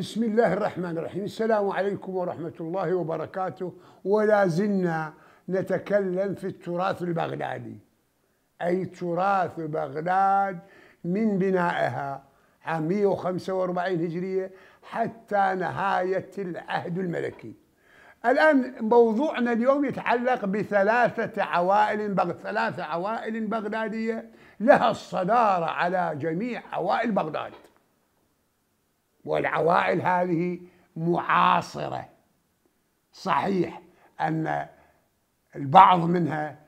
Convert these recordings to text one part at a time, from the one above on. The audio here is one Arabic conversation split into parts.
بسم الله الرحمن الرحيم السلام عليكم ورحمة الله وبركاته ولا زلنا نتكلم في التراث البغدادي أي تراث بغداد من بنائها عام 145 هجرية حتى نهاية العهد الملكي الآن موضوعنا اليوم يتعلق بثلاثة عوائل بغ... ثلاثة عوائل بغدادية لها الصدارة على جميع عوائل بغداد والعوائل هذه معاصرة صحيح أن البعض منها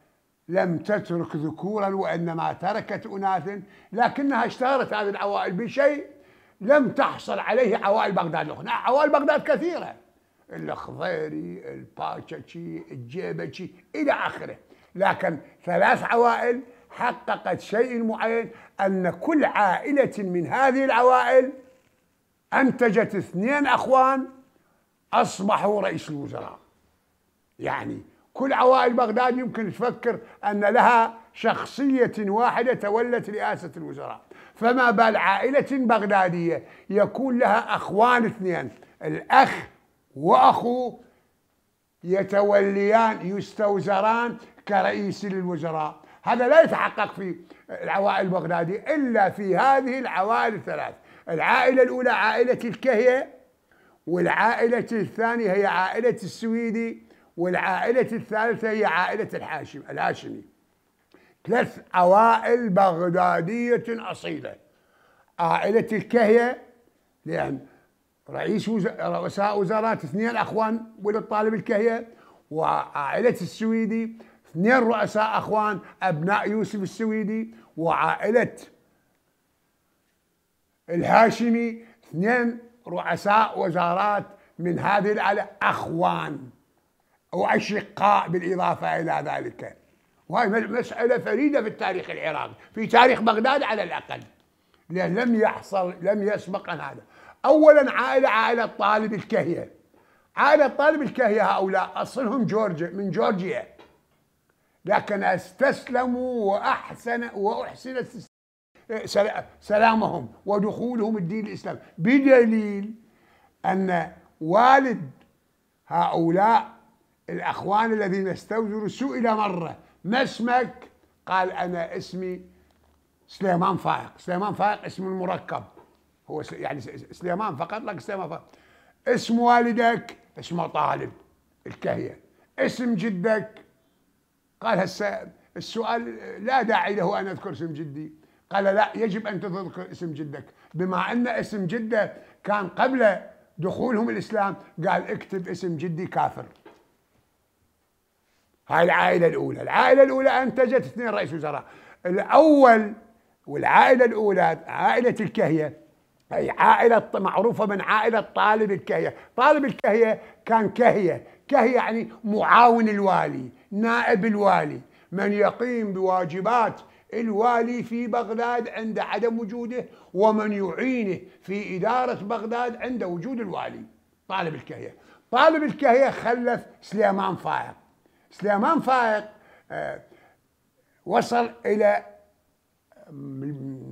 لم تترك ذكورا وإنما تركت أناثا لكنها اشتهرت هذه العوائل بشيء لم تحصل عليه عوائل بغداد الأخرى نعم، عوائل بغداد كثيرة الخضيري الباشاشي الجيبشي إلى آخره لكن ثلاث عوائل حققت شيء معين أن كل عائلة من هذه العوائل أنتجت اثنين أخوان أصبحوا رئيس الوزراء يعني كل عوائل بغداد يمكن تفكر أن لها شخصية واحدة تولت رئاسة الوزراء فما بال عائلة بغدادية يكون لها أخوان اثنين الأخ وأخوه يتوليان يستوزران كرئيس للوزراء هذا لا يتحقق في العوائل البغدادي إلا في هذه العوائل الثلاث العائلة الأولى عائلة الكهية والعائلة الثانية هي عائلة السويدي والعائلة الثالثة هي عائلة الحاشم الهاشمي ثلاث عوائل بغدادية أصيلة عائلة الكهية لأن رئيس رؤساء وزارات اثنين أخوان ولد طالب الكهية وعائلة السويدي اثنين رؤساء أخوان أبناء يوسف السويدي وعائلة الهاشمي اثنين رؤساء وزارات من هذه العائلة أخوان وأشقاء بالإضافة إلى ذلك وهي مسألة فريدة في التاريخ العراقي في تاريخ بغداد على الأقل لأن لم يحصل لم يسبق عن هذا أولا عائلة عائلة طالب الكهية عائلة طالب الكهية هؤلاء أصلهم جورجيا من جورجيا لكن استسلموا وأحسن وأحسن سلامهم ودخولهم الدين الإسلامي بدليل أن والد هؤلاء الأخوان الذين استوزروا سئل مرة ما اسمك؟ قال أنا اسمي سليمان فائق سليمان فائق اسم المركب هو يعني سليمان فقط لك سليمان فائق اسم والدك اسمه طالب الكهية اسم جدك قال هسه السؤال لا داعي له ان اذكر اسم جدي قال لا يجب ان تذكر اسم جدك بما ان اسم جده كان قبل دخولهم الاسلام قال اكتب اسم جدي كافر هاي العائله الاولى العائله الاولى انتجت اثنين رئيس وزراء الاول والعائله الاولى عائله الكهيه اي عائله معروفه من عائله طالب الكهيه طالب الكهيه كان كهيه كهيه يعني معاون الوالي نائب الوالي من يقيم بواجبات الوالي في بغداد عند عدم وجوده ومن يعينه في إدارة بغداد عند وجود الوالي طالب الكهية طالب الكهية خلف سليمان فائق سليمان فائق آه، وصل إلى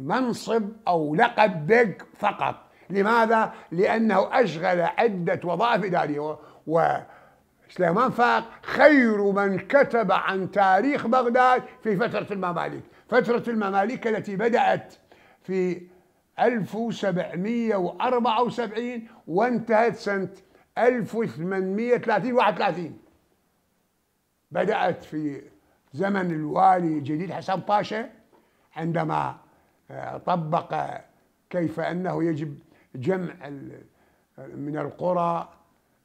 منصب أو لقب بيج فقط لماذا؟ لأنه أشغل عدة وظائف إدارية و سليمان فاق خير من كتب عن تاريخ بغداد في فترة المماليك فترة المماليك التي بدأت في 1774 وانتهت سنة 1830 31 بدأت في زمن الوالي الجديد حسن باشا عندما آه، طبق كيف أنه يجب جمع من القرى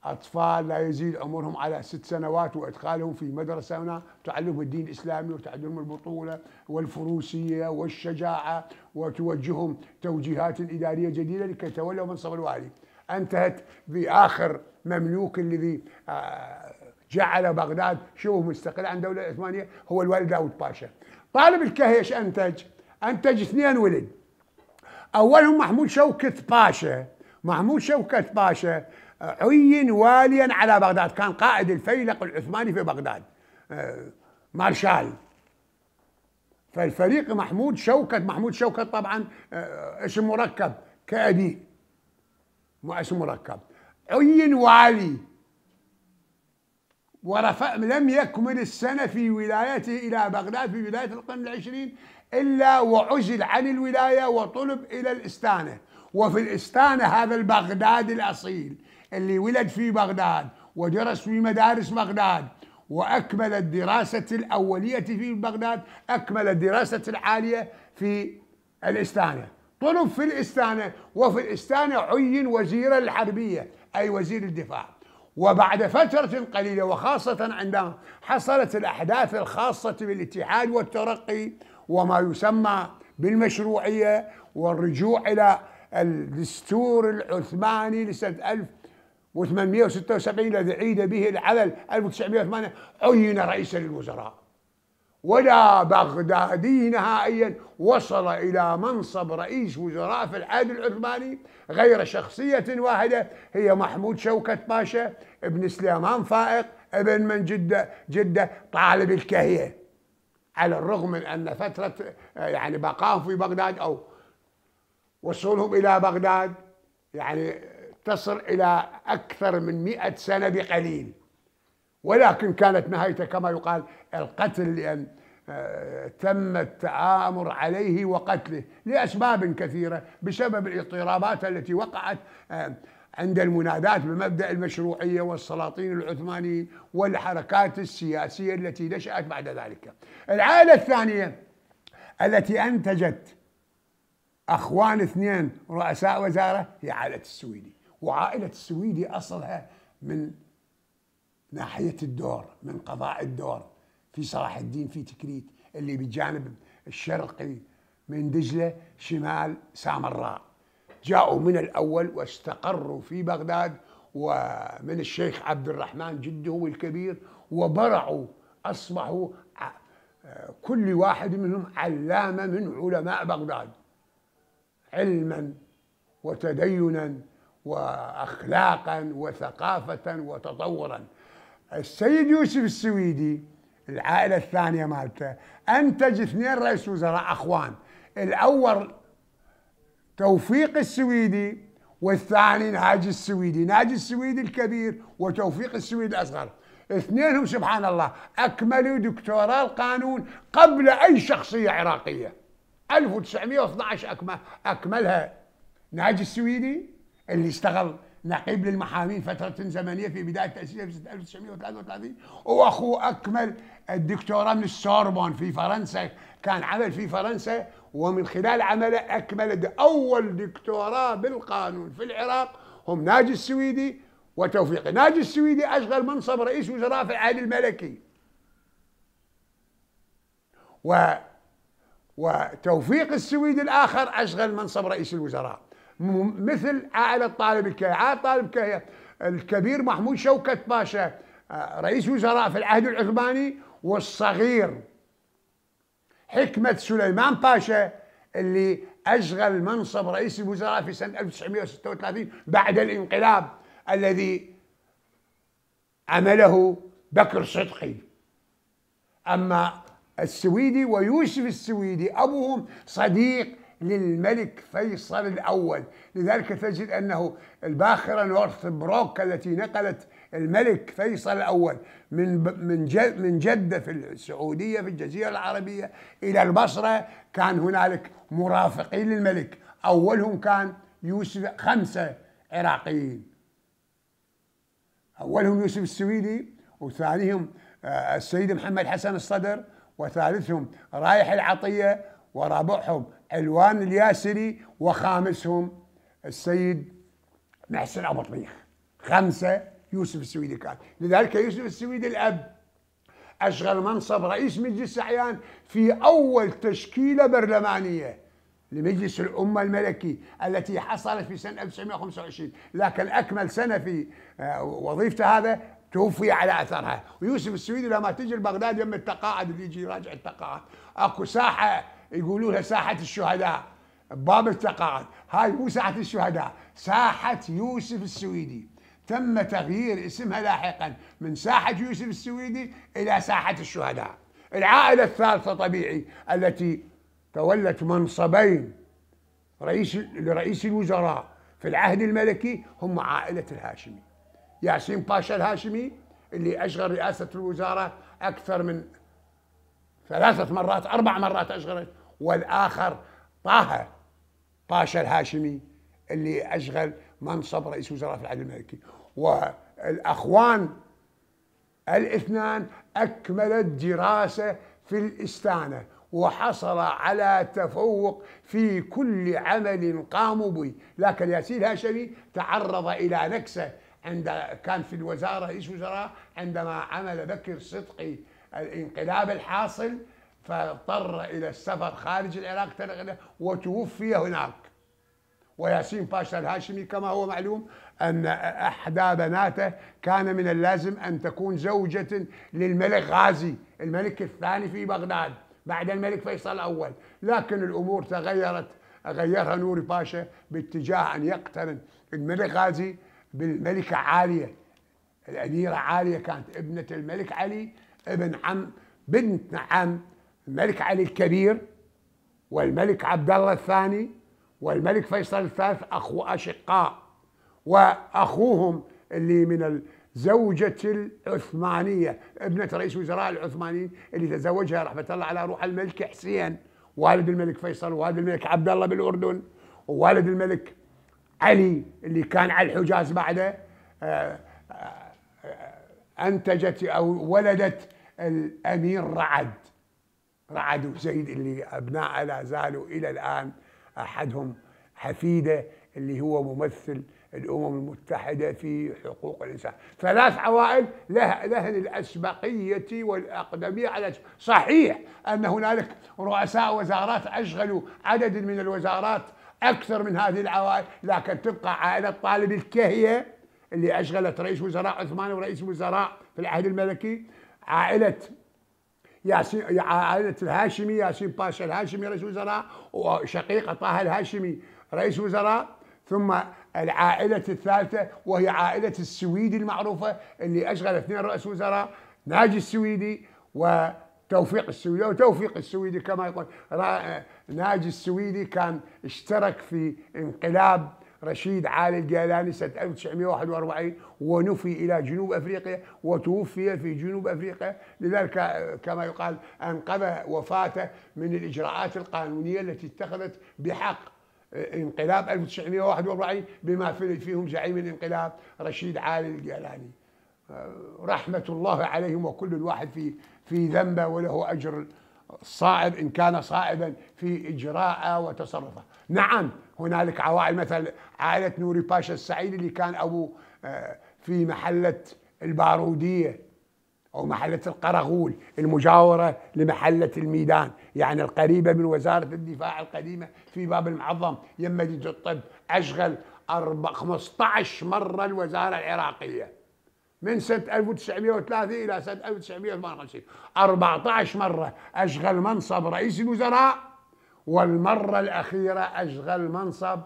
أطفال لا يزيد عمرهم على ست سنوات وإدخالهم في مدرسة هنا تعلم الدين الإسلامي وتعلمهم البطولة والفروسية والشجاعة وتوجههم توجيهات إدارية جديدة لكي يتولوا منصب الوالي انتهت باخر مملوك الذي آه، جعل بغداد شبه مستقله عن دوله عثمانيه هو الوالد داود باشا. طالب الكهيش انتج انتج اثنين ولد. اولهم محمود شوكت باشا، محمود شوكت باشا عين واليا على بغداد كان قائد الفيلق العثماني في بغداد آه، مارشال فالفريق محمود شوكت محمود شوكت طبعا آه، اسم مركب كأبي مو اسم مركب عين والي ورفع لم يكمل السنة في ولايته إلى بغداد في ولاية القرن العشرين إلا وعزل عن الولاية وطلب إلى الإستانة وفي الإستانة هذا البغداد الأصيل اللي ولد في بغداد ودرس في مدارس بغداد وأكمل الدراسة الأولية في بغداد أكمل الدراسة العالية في الإستانة طلب في الإستانة وفي الإستانة عين وزيرا الحربية أي وزير الدفاع وبعد فترة قليلة وخاصة عندما حصلت الأحداث الخاصة بالاتحاد والترقي وما يسمى بالمشروعية والرجوع إلى الدستور العثماني لسنة و876 الذي عيد به العلل 1908 عين رئيسا للوزراء ولا بغدادي نهائيا وصل إلى منصب رئيس وزراء في العهد العثماني غير شخصية واحدة هي محمود شوكت باشا ابن سليمان فائق ابن من جدة جدة طالب الكهية على الرغم من أن فترة يعني بقاهم في بغداد أو وصولهم إلى بغداد يعني تصل إلى أكثر من مئة سنة بقليل ولكن كانت نهايته كما يقال القتل لأن آه، تم التآمر عليه وقتله لأسباب كثيرة بسبب الاضطرابات التي وقعت آه، عند المنادات بمبدأ المشروعية والسلاطين العثمانيين والحركات السياسية التي نشأت بعد ذلك العائلة الثانية التي أنتجت أخوان اثنين رؤساء وزارة هي عائلة السويدي وعائلة السويدي أصلها من ناحية الدور من قضاء الدور في صلاح الدين في تكريت اللي بجانب الشرقي من دجلة شمال سامراء جاءوا من الأول واستقروا في بغداد ومن الشيخ عبد الرحمن جده الكبير وبرعوا أصبحوا آه، كل واحد منهم علامة من علماء بغداد علما وتدينا واخلاقا وثقافه وتطورا السيد يوسف السويدي العائله الثانيه مالته انتج اثنين رئيس وزراء اخوان الاول توفيق السويدي والثاني ناجي السويدي ناجي السويدي الكبير وتوفيق السويدي الاصغر اثنينهم سبحان الله اكملوا دكتوراه القانون قبل اي شخصيه عراقيه 1912 اكملها ناجي السويدي اللي اشتغل نقيب للمحامين فترة زمنية في بداية تأسيسها في سنة 1933 وأخوه أكمل الدكتوراه من السوربون في فرنسا كان عمل في فرنسا ومن خلال عمله أكمل أول دكتوراه بالقانون في العراق هم ناجي السويدي وتوفيق ناجي السويدي أشغل منصب رئيس وزراء في العهد الملكي و وتوفيق السويدي الآخر أشغل منصب رئيس الوزراء مثل اعلى طالب الكاهيه عائله طالب الكاهيه الكبير محمود شوكت باشا آه، رئيس وزراء في العهد العثماني والصغير حكمه سليمان باشا اللي اشغل منصب رئيس الوزراء في سنه 1936 بعد الانقلاب الذي عمله بكر صدقي اما السويدي ويوسف السويدي ابوهم صديق للملك فيصل الأول لذلك تجد أنه الباخرة نورث بروك التي نقلت الملك فيصل الأول من من من جدة في السعودية في الجزيرة العربية إلى البصرة كان هنالك مرافقين للملك أولهم كان يوسف خمسة عراقيين أولهم يوسف السويدي وثانيهم آه، السيد محمد حسن الصدر وثالثهم رايح العطية ورابعهم علوان الياسري وخامسهم السيد محسن ابو طريخ خمسه يوسف السويدي كان لذلك يوسف السويدي الاب اشغل منصب رئيس مجلس اعيان في اول تشكيله برلمانيه لمجلس الأمة الملكي التي حصلت في سنة 1925 لكن أكمل سنة في آه، وظيفته هذا توفي على أثرها ويوسف السويدي لما تجي لبغداد يم التقاعد اللي يجي يراجع التقاعد أكو ساحة يقولوا لها ساحه الشهداء باب التقاعد هاي مو ساحه الشهداء ساحه يوسف السويدي تم تغيير اسمها لاحقا من ساحه يوسف السويدي الى ساحه الشهداء العائله الثالثه طبيعي التي تولت منصبين رئيس لرئيس الوزراء في العهد الملكي هم عائله الهاشمي ياسين باشا الهاشمي اللي اشغل رئاسه الوزاره اكثر من ثلاثة مرات أربع مرات أشغلت والآخر طه باشا الهاشمي اللي أشغل منصب رئيس وزراء في العهد الملكي والأخوان الاثنان أكملت دراسة في الاستانة وحصل على تفوق في كل عمل قاموا به لكن ياسين الهاشمي تعرض إلى نكسة عند كان في الوزارة رئيس وزراء عندما عمل بكر صدقي الانقلاب الحاصل فاضطر الى السفر خارج العراق وتوفي هناك وياسين باشا الهاشمي كما هو معلوم ان احدى بناته كان من اللازم ان تكون زوجه للملك غازي الملك الثاني في بغداد بعد الملك فيصل الاول لكن الامور تغيرت غيرها نوري باشا باتجاه ان يقترن الملك غازي بالملكه عاليه الاميره عاليه كانت ابنه الملك علي ابن عم بنت عم الملك علي الكبير والملك عبد الله الثاني والملك فيصل الثالث اخو اشقاء واخوهم اللي من الزوجة العثمانية ابنة رئيس وزراء العثماني اللي تزوجها رحمة الله على روح الملك حسين والد الملك فيصل والد الملك عبد الله بالاردن ووالد الملك علي اللي كان على الحجاز بعده آه، آه، آه، انتجت او ولدت الامير رعد رعد وسيد اللي ابناء لا زالوا الى الان احدهم حفيده اللي هو ممثل الامم المتحده في حقوق الانسان ثلاث عوائل له لهن الاسبقيه والاقدميه على صحيح ان هنالك رؤساء وزارات اشغلوا عدد من الوزارات اكثر من هذه العوائل لكن تبقى عائله طالب الكهيه اللي اشغلت رئيس وزراء عثمان ورئيس وزراء في العهد الملكي عائلة ياسين عائلة الهاشمي ياسين باشا الهاشمي رئيس وزراء وشقيقه طه الهاشمي رئيس وزراء ثم العائلة الثالثة وهي عائلة السويدي المعروفة اللي أشغل اثنين رئيس وزراء ناجي السويدي وتوفيق السويدي وتوفيق السويدي كما يقول ناجي السويدي كان اشترك في انقلاب رشيد عال الجيلاني سنة 1941 ونفي إلى جنوب أفريقيا وتوفي في جنوب أفريقيا لذلك كما يقال أنقذ وفاته من الإجراءات القانونية التي اتخذت بحق انقلاب 1941 بما فيهم زعيم الانقلاب رشيد عال الجيلاني رحمة الله عليهم وكل الواحد في في ذنبه وله أجر صائب إن كان صائبا في إجراءه وتصرفه نعم هنالك عوائل مثل عائلة نوري باشا السعيد اللي كان أبو آه، في محلة البارودية أو محلة القرغول المجاورة لمحلة الميدان يعني القريبة من وزارة الدفاع القديمة في باب المعظم يم مدينة الطب أشغل 15 مرة الوزارة العراقية من سنة 1930 إلى سنة 1958 14 مرة أشغل منصب رئيس الوزراء والمرة الأخيرة أشغل منصب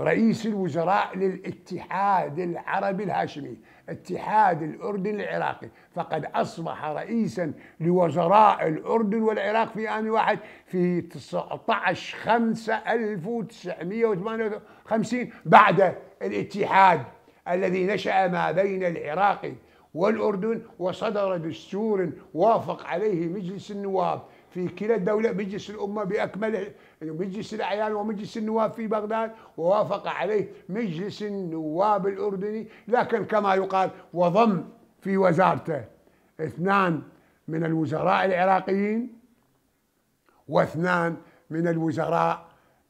رئيس الوزراء للاتحاد العربي الهاشمي اتحاد الأردن العراقي فقد أصبح رئيسا لوزراء الأردن والعراق في آن واحد في 19 5 1958 بعد الاتحاد الذي نشأ ما بين العراق والأردن وصدر دستور وافق عليه مجلس النواب في كلا الدولة مجلس الأمة بأكمله يعني مجلس الأعيان ومجلس النواب في بغداد ووافق عليه مجلس النواب الأردني لكن كما يقال وضم في وزارته اثنان من الوزراء العراقيين واثنان من الوزراء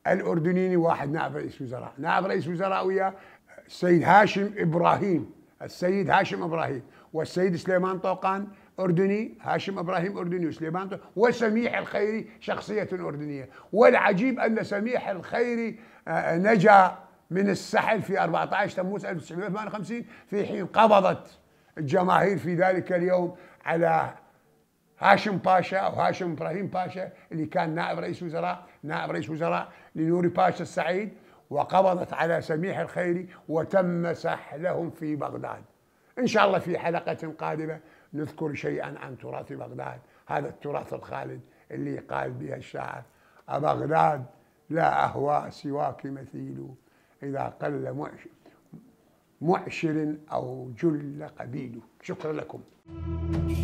الأردنيين واحد نائب رئيس وزراء نائب رئيس وزراء ويا السيد هاشم إبراهيم السيد هاشم إبراهيم والسيد سليمان طوقان أردني هاشم إبراهيم أردني وسليمان وسميح الخيري شخصية أردنية والعجيب أن سميح الخيري آه، آه، نجا من السحل في 14 تموز 1958 في حين قبضت الجماهير في ذلك اليوم على هاشم باشا او هاشم ابراهيم باشا اللي كان نائب رئيس وزراء نائب رئيس وزراء لنوري باشا السعيد وقبضت على سميح الخيري وتم سحلهم في بغداد ان شاء الله في حلقه قادمه نذكر شيئا عن تراث بغداد هذا التراث الخالد اللي قال به الشاعر أبغداد لا أهوى سواك مثيل إذا قل معشر أو جل قبيل شكرا لكم